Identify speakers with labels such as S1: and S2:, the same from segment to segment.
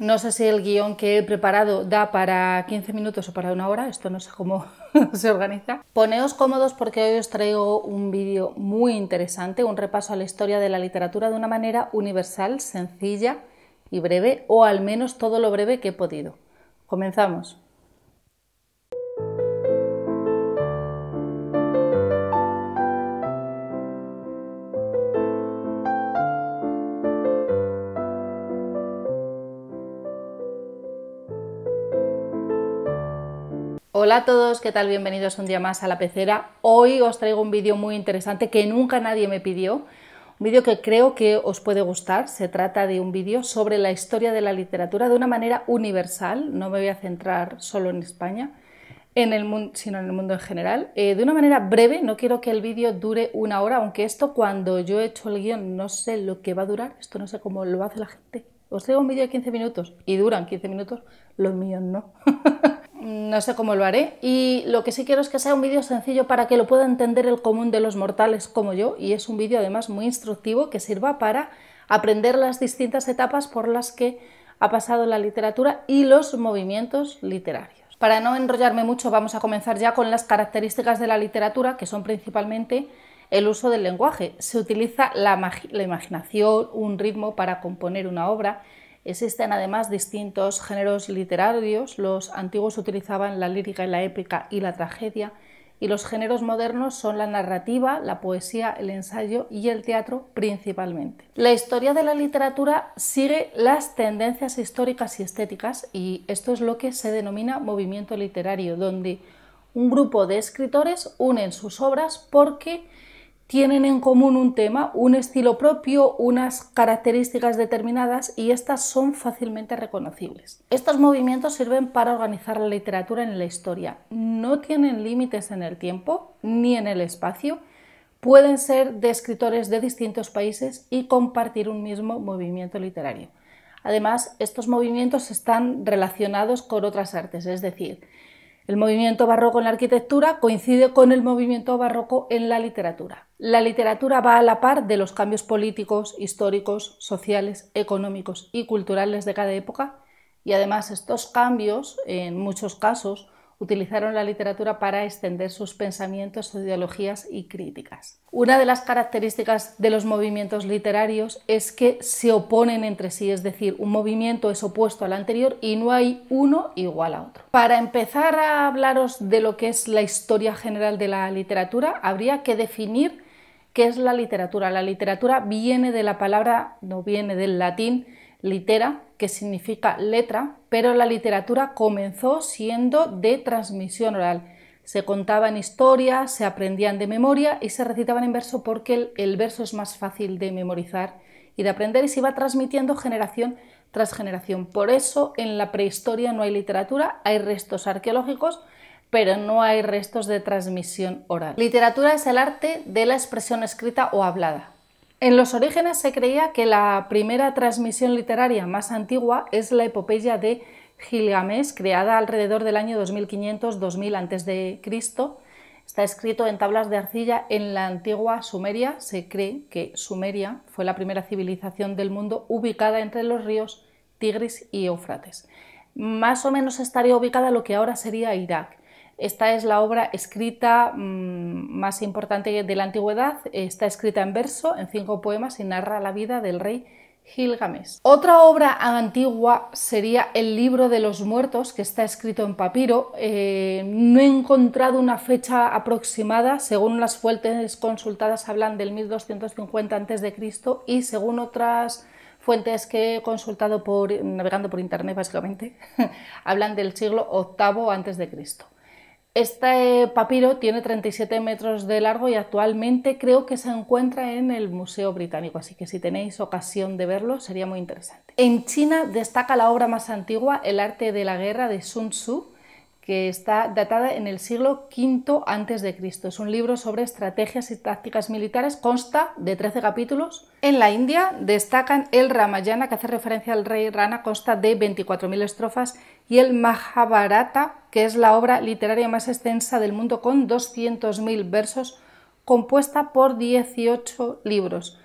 S1: No sé si el guión que he preparado da para 15 minutos o para una hora, esto no sé cómo se organiza. Poneos cómodos porque hoy os traigo un vídeo muy interesante, un repaso a la historia de la literatura de una manera universal, sencilla y breve, o al menos todo lo breve que he podido. Comenzamos. Hola a todos, ¿qué tal? Bienvenidos un día más a La Pecera. Hoy os traigo un vídeo muy interesante que nunca nadie me pidió, un vídeo que creo que os puede gustar. Se trata de un vídeo sobre la historia de la literatura de una manera universal, no me voy a centrar solo en España, en el mundo, sino en el mundo en general, eh, de una manera breve, no quiero que el vídeo dure una hora, aunque esto cuando yo he hecho el guión no sé lo que va a durar, esto no sé cómo lo hace la gente. Os traigo un vídeo de 15 minutos y duran 15 minutos, los míos no. no sé cómo lo haré. Y lo que sí quiero es que sea un vídeo sencillo para que lo pueda entender el común de los mortales como yo. Y es un vídeo además muy instructivo que sirva para aprender las distintas etapas por las que ha pasado la literatura y los movimientos literarios. Para no enrollarme mucho, vamos a comenzar ya con las características de la literatura, que son principalmente el uso del lenguaje. Se utiliza la, imaginación, un ritmo para componer una obra, Existen además distintos géneros literarios, los antiguos utilizaban la lírica y la épica y la tragedia, y los géneros modernos son la narrativa, la poesía, el ensayo y el teatro principalmente. La historia de la literatura sigue las tendencias históricas y estéticas y esto es lo que se denomina movimiento literario, donde un grupo de escritores unen sus obras porque tienen en común un tema, un estilo propio, unas características determinadas y estas son fácilmente reconocibles. Estos movimientos sirven para organizar la literatura en la historia. No tienen límites en el tiempo ni en el espacio. Pueden ser de escritores de distintos países y compartir un mismo movimiento literario. Además, estos movimientos están relacionados con otras artes, es decir, el movimiento barroco en la arquitectura coincide con el movimiento barroco en la literatura. La literatura va a la par de los cambios políticos, históricos, sociales, económicos y culturales de cada época y además estos cambios, en muchos casos, utilizaron la literatura para extender sus pensamientos, ideologías y críticas. Una de las características de los movimientos literarios es que se oponen entre sí, es decir, un movimiento es opuesto al anterior y no hay uno igual a otro. Para empezar a hablaros de lo que es la historia general de la literatura, habría que definir qué es la literatura. La literatura viene de la palabra, no viene del latín litera, que significa letra, pero la literatura comenzó siendo de transmisión oral. Se contaban historias, se aprendían de memoria y se recitaban en verso porque el, el verso es más fácil de memorizar y de aprender y se iba transmitiendo generación tras generación. Por eso en la prehistoria no hay literatura, hay restos arqueológicos, pero no hay restos de transmisión oral. Literatura es el arte de la expresión escrita o hablada. En los orígenes se creía que la primera transmisión literaria más antigua es la epopeya de Gilgamesh, creada alrededor del año 2500-2000 a.C. Está escrito en tablas de arcilla en la antigua Sumeria. Se cree que Sumeria fue la primera civilización del mundo ubicada entre los ríos Tigris y Éufrates. Más o menos estaría ubicada lo que ahora sería Irak. Esta es la obra escrita mm, más importante de la antigüedad, está escrita en verso, en cinco poemas y narra la vida del rey Gilgamesh. Otra obra antigua sería El libro de los muertos, que está escrito en papiro. Eh, no he encontrado una fecha aproximada, según las fuentes consultadas hablan del 1250 a.C. y según otras fuentes que he consultado navegando por internet básicamente, hablan del siglo VIII a.C. Este papiro tiene 37 metros de largo y actualmente creo que se encuentra en el Museo Británico, así que si tenéis ocasión de verlo sería muy interesante. En China destaca la obra más antigua, El arte de la guerra de Sun Tzu, que está datada en el siglo V a.C. Es un libro sobre estrategias y tácticas militares, consta de 13 capítulos. En la India destacan el Ramayana, que hace referencia al rey Rana, consta de 24.000 estrofas, y el Mahabharata, que es la obra literaria más extensa del mundo con 200.000 versos, compuesta por 18 libros.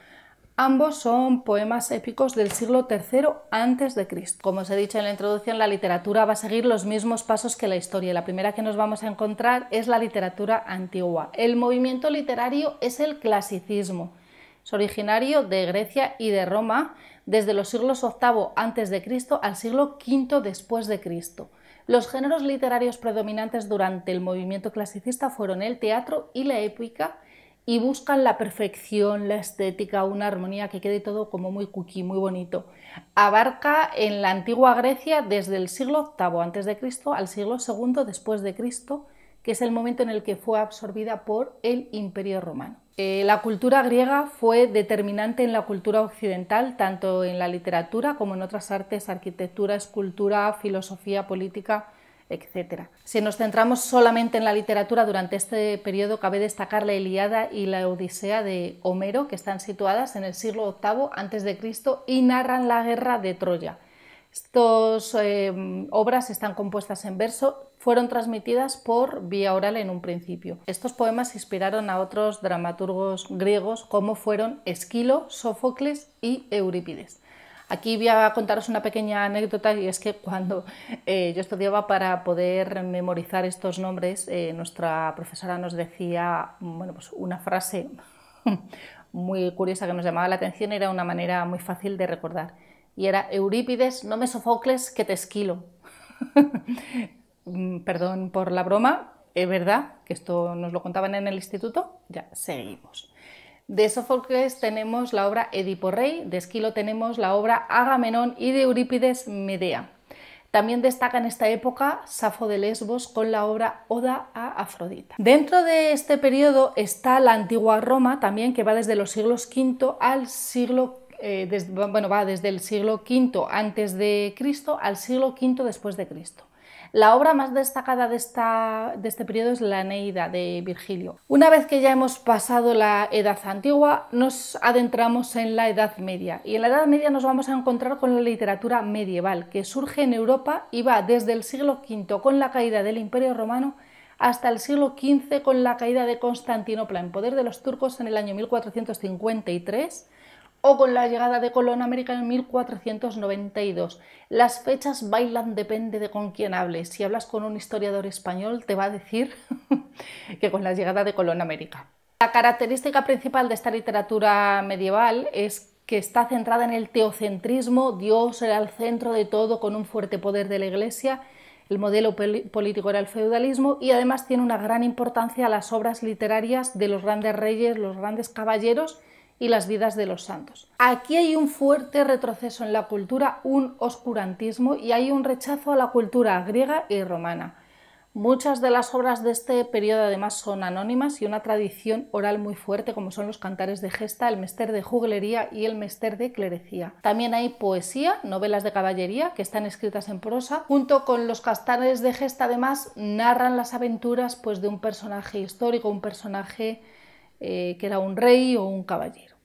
S1: Ambos son poemas épicos del siglo III a.C. Como os he dicho en la introducción, la literatura va a seguir los mismos pasos que la historia. La primera que nos vamos a encontrar es la literatura antigua. El movimiento literario es el clasicismo. Es originario de Grecia y de Roma desde los siglos VIII a.C. al siglo V después de Cristo. Los géneros literarios predominantes durante el movimiento clasicista fueron el teatro y la épica, y buscan la perfección, la estética, una armonía que quede todo como muy cookie, muy bonito. Abarca en la antigua Grecia desde el siglo VIII antes de Cristo al siglo II después de Cristo, que es el momento en el que fue absorbida por el Imperio Romano. Eh, la cultura griega fue determinante en la cultura occidental, tanto en la literatura como en otras artes, arquitectura, escultura, filosofía política, etc. Si nos centramos solamente en la literatura durante este periodo, cabe destacar la Iliada y la Odisea de Homero, que están situadas en el siglo VIII a.C. y narran la guerra de Troya. Estas eh, obras están compuestas en verso, fueron transmitidas por vía oral en un principio. Estos poemas inspiraron a otros dramaturgos griegos como fueron Esquilo, Sófocles y Eurípides. Aquí voy a contaros una pequeña anécdota y es que cuando eh, yo estudiaba para poder memorizar estos nombres, eh, nuestra profesora nos decía bueno, pues una frase muy curiosa que nos llamaba la atención, era una manera muy fácil de recordar. Y era Eurípides, no me sofocles que te esquilo. Mm, perdón por la broma, es verdad que esto nos lo contaban en el instituto. Ya, seguimos. De Sófocles tenemos la obra Edipo Rey, de Esquilo tenemos la obra Agamenón y de Eurípides Medea. También destaca en esta época Safo de Lesbos con la obra Oda a Afrodita. Dentro de este periodo está la antigua Roma también, que va desde los siglos V al siglo eh, va desde el siglo V antes de Cristo al siglo V después de Cristo. La obra más destacada de, de este periodo es la Neida de Virgilio. Una vez que ya hemos pasado la Edad Antigua, nos adentramos en la Edad Media. Y en la Edad Media nos vamos a encontrar con la literatura medieval, que surge en Europa y va desde el siglo V con la caída del Imperio Romano hasta el siglo XV con la caída de Constantinopla en poder de los turcos en el año 1453 o con la llegada de Colón a América en 1492. Las fechas bailan depende de con quién hables. Si hablas con un historiador español te va a decir que con la llegada de Colón a América. La característica principal de esta literatura medieval es que está centrada en el teocentrismo, Dios era el centro de todo con un fuerte poder de la Iglesia, el modelo político era el feudalismo y además tiene una gran importancia a las obras literarias de los grandes reyes, los grandes caballeros, y las vidas de los santos. Aquí hay un fuerte retroceso en la cultura, un oscurantismo y hay un rechazo a la cultura griega y romana. Muchas de las obras de este periodo además son anónimas y una tradición oral muy fuerte como son los cantares de gesta, el mester de juglería y el mester de clerecía. También hay poesía, novelas de caballería que están escritas en prosa. Junto con los cantares de gesta además narran las aventuras pues de un personaje histórico, un personaje eh, que era un rey o un caballero.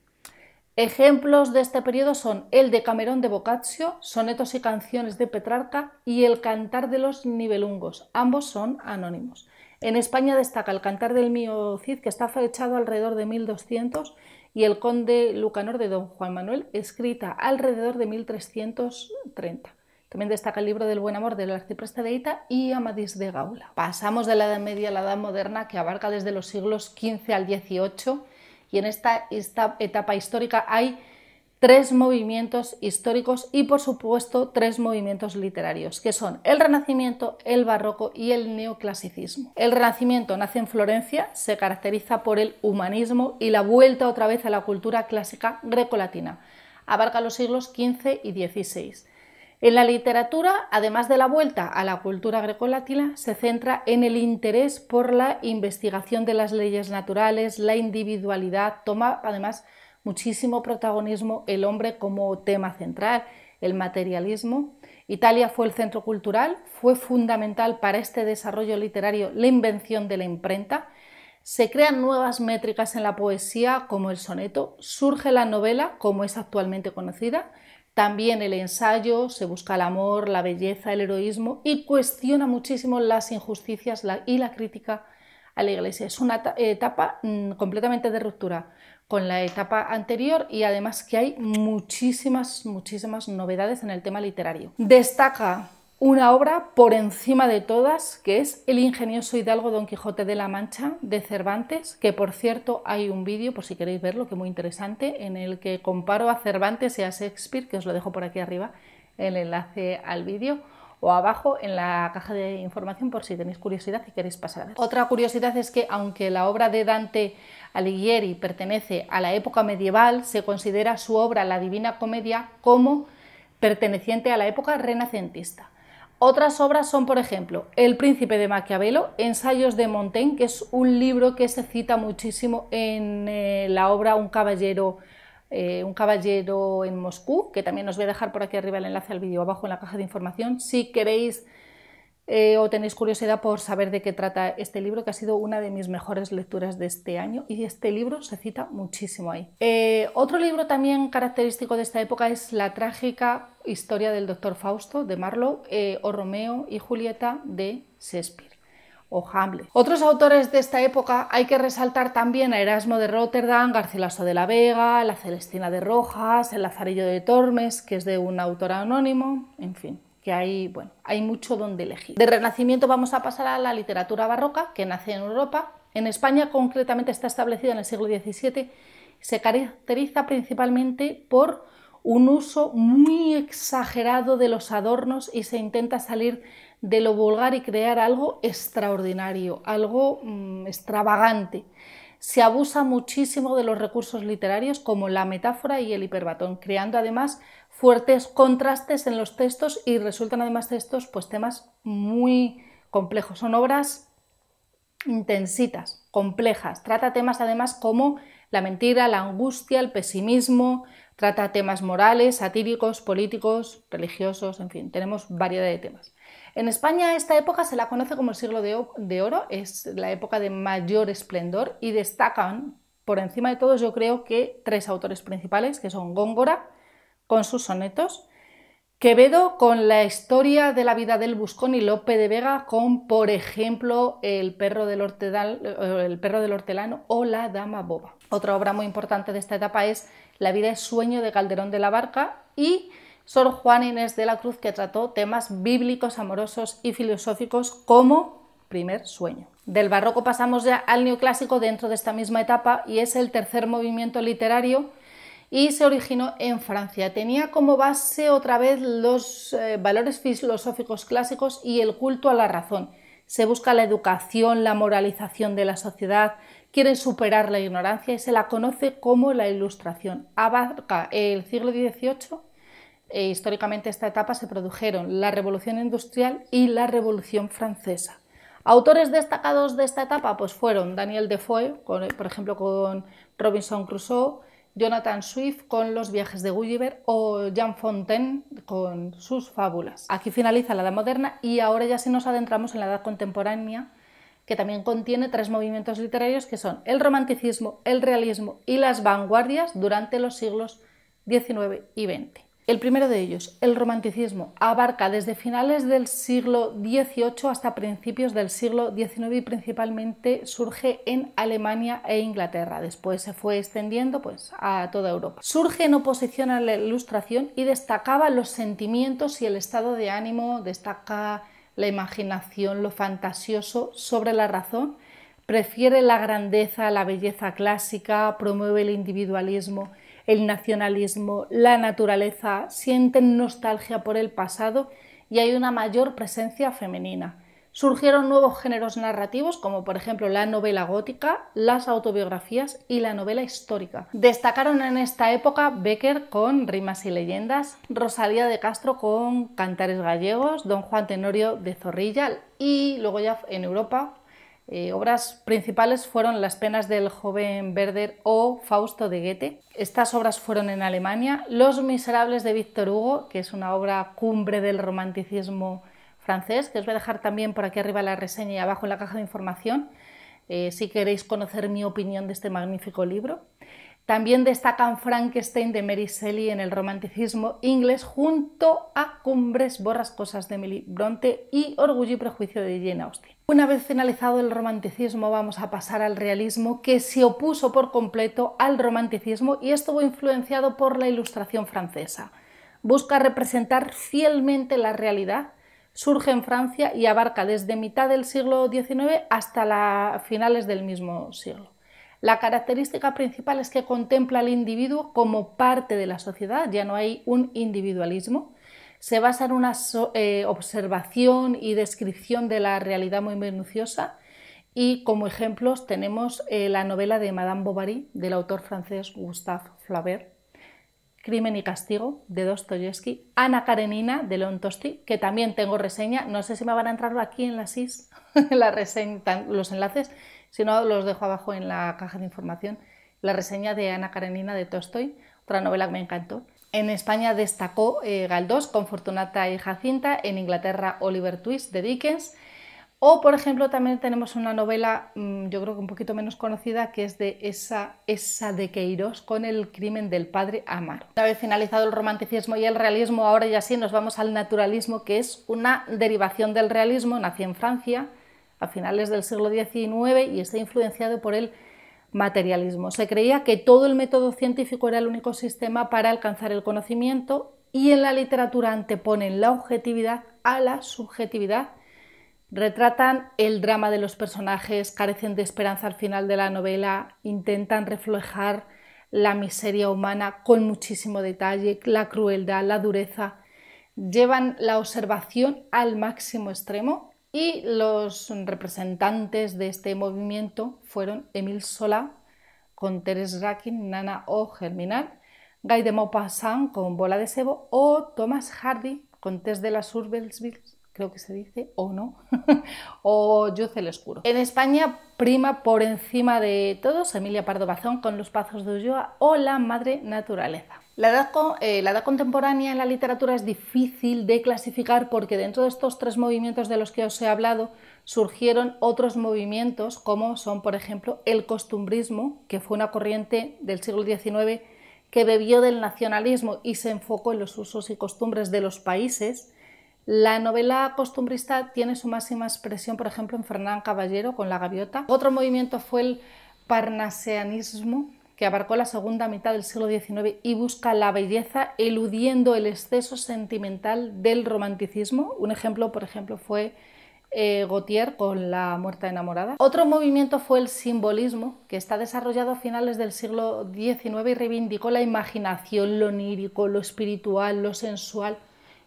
S1: Ejemplos de este periodo son el de Camerón de Boccaccio, sonetos y canciones de Petrarca y el Cantar de los Nibelungos. Ambos son anónimos. En España destaca el Cantar del Mío Cid, que está fechado alrededor de 1200, y el Conde Lucanor de Don Juan Manuel, escrita alrededor de 1330. También destaca el libro del buen amor del arcipreste de Ita y Amadís de Gaula. Pasamos de la Edad Media a la Edad Moderna, que abarca desde los siglos XV al XVIII, y en esta, esta etapa histórica hay tres movimientos históricos y, por supuesto, tres movimientos literarios, que son el Renacimiento, el Barroco y el Neoclasicismo. El Renacimiento nace en Florencia, se caracteriza por el humanismo y la vuelta otra vez a la cultura clásica grecolatina. Abarca los siglos XV y XVI. En la literatura, además de la vuelta a la cultura grecolatina, se centra en el interés por la investigación de las leyes naturales, la individualidad, toma además muchísimo protagonismo el hombre como tema central, el materialismo. Italia fue el centro cultural, fue fundamental para este desarrollo literario la invención de la imprenta, se crean nuevas métricas en la poesía como el soneto, surge la novela como es actualmente conocida, también el ensayo se busca el amor, la belleza, el heroísmo y cuestiona muchísimo las injusticias y la crítica a la iglesia. Es una etapa mm, completamente de ruptura con la etapa anterior y además que hay muchísimas, muchísimas novedades en el tema literario. Destaca una obra por encima de todas, que es El ingenioso hidalgo Don Quijote de la Mancha de Cervantes, que por cierto hay un vídeo, por si queréis verlo, que es muy interesante, en el que comparo a Cervantes y a Shakespeare, que os lo dejo por aquí arriba, el enlace al vídeo o abajo en la caja de información por si tenéis curiosidad y queréis pasar Otra curiosidad es que aunque la obra de Dante Alighieri pertenece a la época medieval, se considera su obra La Divina Comedia como perteneciente a la época renacentista. Otras obras son, por ejemplo, El príncipe de Maquiavelo, Ensayos de Montaigne, que es un libro que se cita muchísimo en eh, la obra Un caballero eh, un caballero en Moscú, que también os voy a dejar por aquí arriba el enlace al vídeo abajo en la caja de información. Si queréis eh, o tenéis curiosidad por saber de qué trata este libro, que ha sido una de mis mejores lecturas de este año y este libro se cita muchísimo ahí. Eh, otro libro también característico de esta época es La trágica historia del doctor Fausto de Marlowe eh, o Romeo y Julieta de Shakespeare o Hamlet. Otros autores de esta época hay que resaltar también a Erasmo de Rotterdam, Garcilaso de la Vega, La Celestina de Rojas, El Lazarillo de Tormes, que es de un autor anónimo, en fin que hay, bueno, hay mucho donde elegir. De Renacimiento vamos a pasar a la literatura barroca, que nace en Europa. En España concretamente está establecida en el siglo XVII. Se caracteriza principalmente por un uso muy exagerado de los adornos y se intenta salir de lo vulgar y crear algo extraordinario, algo mm, extravagante se abusa muchísimo de los recursos literarios como la metáfora y el hiperbatón, creando además fuertes contrastes en los textos y resultan además textos pues temas muy complejos. Son obras intensitas, complejas. Trata temas además como la mentira, la angustia, el pesimismo, trata temas morales, satíricos, políticos, religiosos, en fin, tenemos variedad de temas. En España esta época se la conoce como el siglo de, oro, es la época de mayor esplendor y destacan por encima de todos yo creo que tres autores principales, que son Góngora con sus sonetos, Quevedo con la historia de la vida del Buscón y Lope de Vega con, por ejemplo, El perro del, hortelano, eh, el perro del hortelano o La dama boba. Otra obra muy importante de esta etapa es La vida es sueño de Calderón de la Barca y Sor Juan Inés de la Cruz, que trató temas bíblicos, amorosos y filosóficos como primer sueño. Del barroco pasamos ya al neoclásico dentro de esta misma etapa y es el tercer movimiento literario y se originó en Francia. Tenía como base otra vez los eh, valores filosóficos clásicos y el culto a la razón. Se busca la educación, la moralización de la sociedad, quiere superar la ignorancia y se la conoce como la Ilustración. Abarca el siglo XVIII eh, históricamente esta etapa se produjeron la Revolución Industrial y la Revolución Francesa. Autores destacados de esta etapa pues fueron Daniel Defoe, por ejemplo, con Robinson Crusoe, Jonathan Swift con Los viajes de Gulliver o Jean Fontaine con sus fábulas. Aquí finaliza la Edad Moderna y ahora ya sí nos adentramos en la Edad Contemporánea, que también contiene tres movimientos literarios que son el romanticismo, el realismo y las vanguardias durante los siglos XIX y XX. El primero de ellos, el romanticismo, abarca desde finales del siglo XVIII hasta principios del siglo XIX y principalmente surge en Alemania e Inglaterra. Después se fue extendiendo pues, a toda Europa. Surge en oposición a la Ilustración y destacaba los sentimientos y el estado de ánimo, destaca la imaginación, lo fantasioso sobre la razón, prefiere la grandeza la belleza clásica, promueve el individualismo el nacionalismo, la naturaleza, sienten nostalgia por el pasado y hay una mayor presencia femenina. Surgieron nuevos géneros narrativos como por ejemplo la novela gótica, las autobiografías y la novela histórica. Destacaron en esta época Becker con Rimas y leyendas, Rosalía de Castro con Cantares gallegos, Don Juan Tenorio de Zorrilla y luego ya en Europa eh, obras principales fueron Las penas del joven Werder o Fausto de Goethe. Estas obras fueron en Alemania. Los miserables de Víctor Hugo, que es una obra cumbre del romanticismo francés, que os voy a dejar también por aquí arriba la reseña y abajo en la caja de información, eh, si queréis conocer mi opinión de este magnífico libro. También destacan Frankenstein de Mary Shelley en el romanticismo inglés junto a Cumbres borrascosas de Emily Bronte y Orgullo y prejuicio de Jane Austen. Una vez finalizado el romanticismo vamos a pasar al realismo que se opuso por completo al romanticismo y estuvo influenciado por la ilustración francesa. Busca representar fielmente la realidad, surge en Francia y abarca desde mitad del siglo XIX hasta finales del mismo siglo. La característica principal es que contempla al individuo como parte de la sociedad, ya no hay un individualismo, se basa en una eh, observación y descripción de la realidad muy minuciosa y como ejemplos tenemos eh, la novela de Madame Bovary del autor francés Gustave Flaubert, Crimen y Castigo de Dostoyevsky, Ana Karenina de León Tosti, que también tengo reseña, no sé si me van a entrar aquí en la SIS los enlaces, si no los dejo abajo en la caja de información, la reseña de Ana Karenina de Tolstoy, otra novela que me encantó. En España destacó eh, Galdós con Fortunata y Jacinta, en Inglaterra Oliver Twist de Dickens. O, por ejemplo, también tenemos una novela, mm, yo creo que un poquito menos conocida, que es de esa, esa de Queiroz con el crimen del padre Amar. Una vez finalizado el romanticismo y el realismo, ahora ya sí nos vamos al naturalismo, que es una derivación del realismo. Nació en Francia a finales del siglo XIX y está influenciado por el materialismo. Se creía que todo el método científico era el único sistema para alcanzar el conocimiento y en la literatura anteponen la objetividad a la subjetividad. Retratan el drama de los personajes, carecen de esperanza al final de la novela, intentan reflejar la miseria humana con muchísimo detalle, la crueldad, la dureza. Llevan la observación al máximo extremo y los representantes de este movimiento fueron Emil Sola, con Teres Rakin, Nana o Germinal, Guy de Maupassant con Bola de Sebo o Thomas Hardy con Test de las Urbelsvilles, creo que se dice, o no, o Yo el En España prima por encima de todos Emilia Pardo Bazón con Los Pazos de Ulloa o La Madre Naturaleza. Eh, la edad, contemporánea en la literatura es difícil de clasificar porque dentro de estos tres movimientos de los que os he hablado surgieron otros movimientos como son, por ejemplo, el costumbrismo, que fue una corriente del siglo XIX que bebió del nacionalismo y se enfocó en los usos y costumbres de los países. La novela costumbrista tiene su máxima expresión, por ejemplo, en Fernán Caballero con La Gaviota. Otro movimiento fue el parnaseanismo, que abarcó la segunda mitad del siglo XIX y busca la belleza eludiendo el exceso sentimental del romanticismo. Un ejemplo, por ejemplo, fue eh, Gautier con La muerta enamorada. Otro movimiento fue el simbolismo, que está desarrollado a finales del siglo XIX y reivindicó la imaginación, lo onírico, lo espiritual, lo sensual.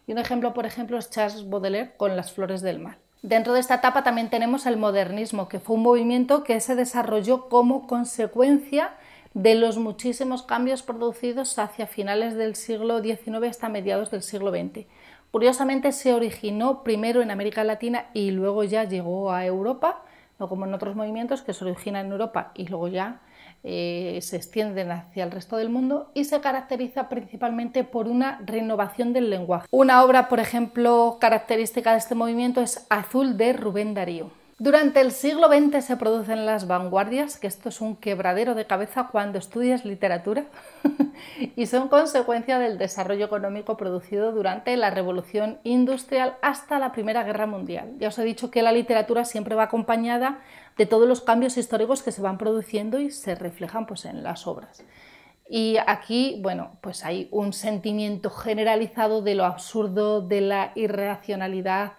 S1: Y un ejemplo, por ejemplo, es Charles Baudelaire con Las flores del mal. Dentro de esta etapa también tenemos el modernismo, que fue un movimiento que se desarrolló como consecuencia de los muchísimos cambios producidos hacia finales del siglo XIX hasta mediados del siglo XX. Curiosamente se originó primero en América Latina y luego ya llegó a Europa, no como en otros movimientos que se originan en Europa y luego ya eh, se extienden hacia el resto del mundo y se caracteriza principalmente por una renovación del lenguaje. Una obra, por ejemplo, característica de este movimiento es Azul de Rubén Darío. Durante el siglo XX se producen las vanguardias, que esto es un quebradero de cabeza cuando estudias literatura, y son consecuencia del desarrollo económico producido durante la revolución industrial hasta la Primera Guerra Mundial. Ya os he dicho que la literatura siempre va acompañada de todos los cambios históricos que se van produciendo y se reflejan pues, en las obras. Y aquí, bueno, pues hay un sentimiento generalizado de lo absurdo, de la irracionalidad,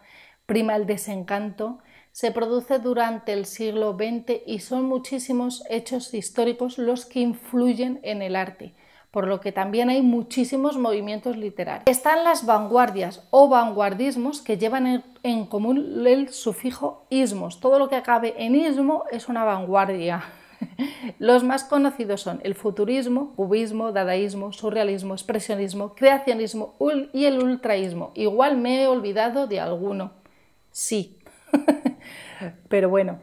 S1: prima el desencanto se produce durante el siglo XX y son muchísimos hechos históricos los que influyen en el arte, por lo que también hay muchísimos movimientos literarios. Están las vanguardias o vanguardismos que llevan en común el sufijo ismos. Todo lo que acabe en ismo es una vanguardia. Los más conocidos son el futurismo, cubismo, dadaísmo, surrealismo, expresionismo, creacionismo y el ultraísmo. Igual me he olvidado de alguno. Sí, pero bueno,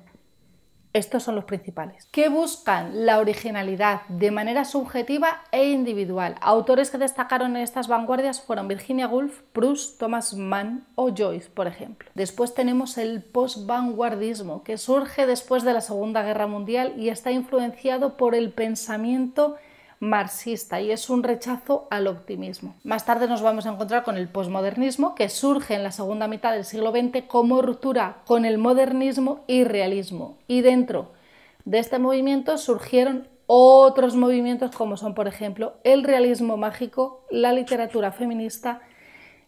S1: estos son los principales. Que buscan la originalidad de manera subjetiva e individual. Autores que destacaron en estas vanguardias fueron Virginia Woolf, Proust, Thomas Mann o Joyce, por ejemplo. Después tenemos el post-vanguardismo, que surge después de la Segunda Guerra Mundial y está influenciado por el pensamiento marxista y es un rechazo al optimismo. Más tarde nos vamos a encontrar con el posmodernismo que surge en la segunda mitad del siglo XX como ruptura con el modernismo y realismo. Y dentro de este movimiento surgieron otros movimientos como son por ejemplo el realismo mágico, la literatura feminista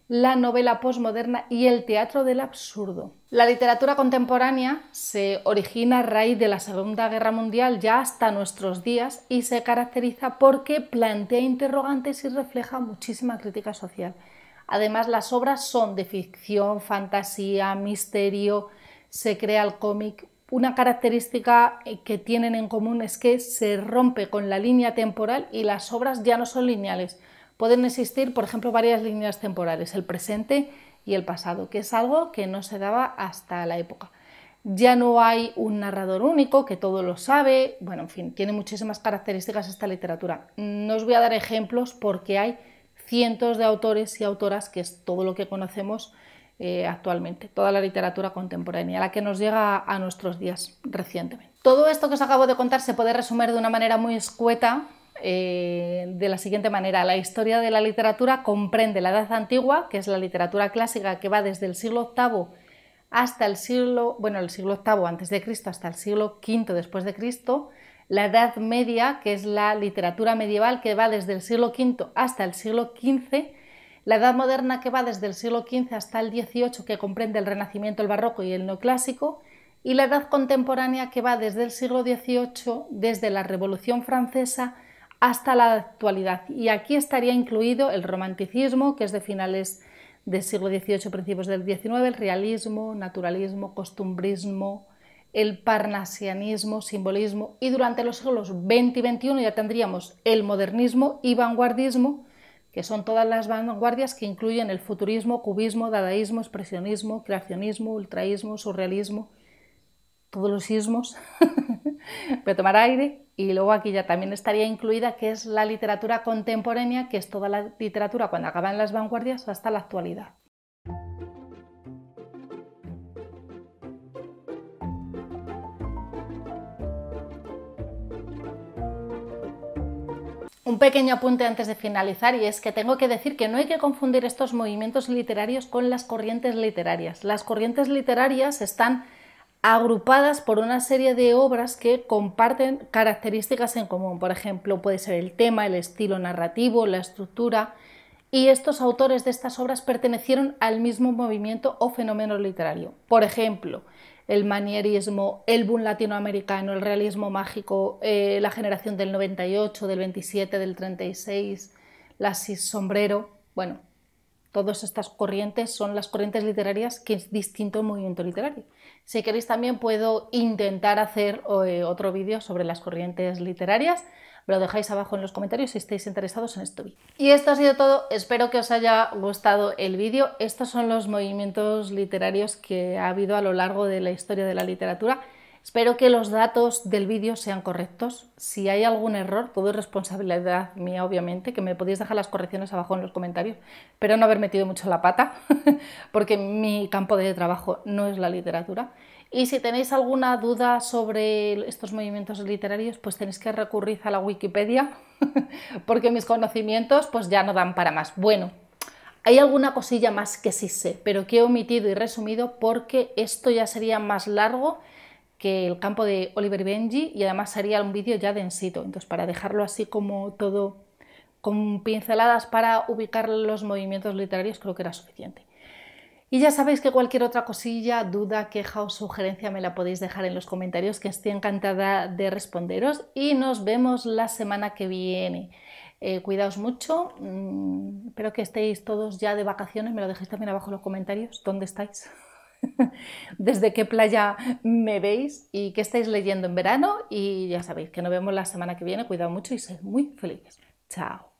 S1: la novela posmoderna y el teatro del absurdo. La literatura contemporánea se origina a raíz de la Segunda Guerra Mundial ya hasta nuestros días y se caracteriza porque plantea interrogantes y refleja muchísima crítica social. Además, las obras son de ficción, fantasía, misterio, se crea el cómic. Una característica eh, que tienen en común es que se rompe con la línea temporal y las obras ya no son lineales, pueden existir, por ejemplo, varias líneas temporales, el presente y el pasado, que es algo que no se daba hasta la época. Ya no hay un narrador único que todo lo sabe, bueno, en fin, tiene muchísimas características esta literatura. No os voy a dar ejemplos porque hay cientos de autores y autoras que es todo lo que conocemos eh, actualmente, toda la literatura contemporánea, la que nos llega a nuestros días recientemente. Todo esto que os acabo de contar se puede resumir de una manera muy escueta eh, de la siguiente manera. La historia de la literatura comprende la Edad Antigua, que es la literatura clásica que va desde el siglo VIII hasta el siglo, bueno, el siglo VIII antes de Cristo hasta el siglo V después de Cristo, la Edad Media, que es la literatura medieval que va desde el siglo V hasta el siglo XV, la Edad Moderna que va desde el siglo XV hasta el XVIII, que comprende el Renacimiento, el Barroco y el Neoclásico, y la Edad Contemporánea que va desde el siglo XVIII, desde la Revolución Francesa hasta la actualidad. Y aquí estaría incluido el romanticismo, que es de finales del siglo XVIII, principios del XIX, el realismo, naturalismo, costumbrismo, el parnasianismo, simbolismo, y durante los siglos XX y XXI ya tendríamos el modernismo y vanguardismo, que son todas las vanguardias que incluyen el futurismo, cubismo, dadaísmo, expresionismo, creacionismo, ultraísmo, surrealismo, todos los sismos voy a tomar aire y luego aquí ya también estaría incluida que es la literatura contemporánea, que es toda la literatura cuando acaban las vanguardias hasta la actualidad. Un pequeño apunte antes de finalizar y es que tengo que decir que no hay que confundir estos movimientos literarios con las corrientes literarias. Las corrientes literarias están agrupadas por una serie de obras que comparten características en común. Por ejemplo, puede ser el tema, el estilo narrativo, la estructura. Y estos autores de estas obras pertenecieron al mismo movimiento o fenómeno literario. Por ejemplo, el manierismo, el boom latinoamericano, el realismo mágico, eh, la generación del 98, del 27, del 36, la cis sombrero. Bueno, todas estas corrientes son las corrientes literarias que es distinto movimiento literario. Si queréis también puedo intentar hacer eh, otro vídeo sobre las corrientes literarias. lo dejáis abajo en los comentarios si estáis interesados en esto. Y esto ha sido todo. Espero que os haya gustado el vídeo. Estos son los movimientos literarios que ha habido a lo largo de la historia de la literatura Espero que los datos del vídeo sean correctos. Si hay algún error, todo es responsabilidad mía, obviamente, que me podéis dejar las correcciones abajo en los comentarios. pero no haber metido mucho la pata, porque mi campo de trabajo no es la literatura. Y si tenéis alguna duda sobre estos movimientos literarios, pues tenéis que recurrir a la Wikipedia, porque mis conocimientos pues ya no dan para más. Bueno, hay alguna cosilla más que sí sé, pero que he omitido y resumido porque esto ya sería más largo el campo de Oliver Benji y además haría un vídeo ya densito, entonces para dejarlo así como todo con pinceladas para ubicar los movimientos literarios creo que era suficiente. Y ya sabéis que cualquier otra cosilla, duda, queja o sugerencia me la podéis dejar en los comentarios, que estoy encantada de responderos y nos vemos la semana que viene. Eh, cuidaos mucho, mm, espero que estéis todos ya de vacaciones, me lo dejéis también abajo en los comentarios, ¿dónde estáis? desde qué playa me veis y qué estáis leyendo en verano. Y ya sabéis que nos vemos la semana que viene. Cuidado mucho y sed muy felices. Chao.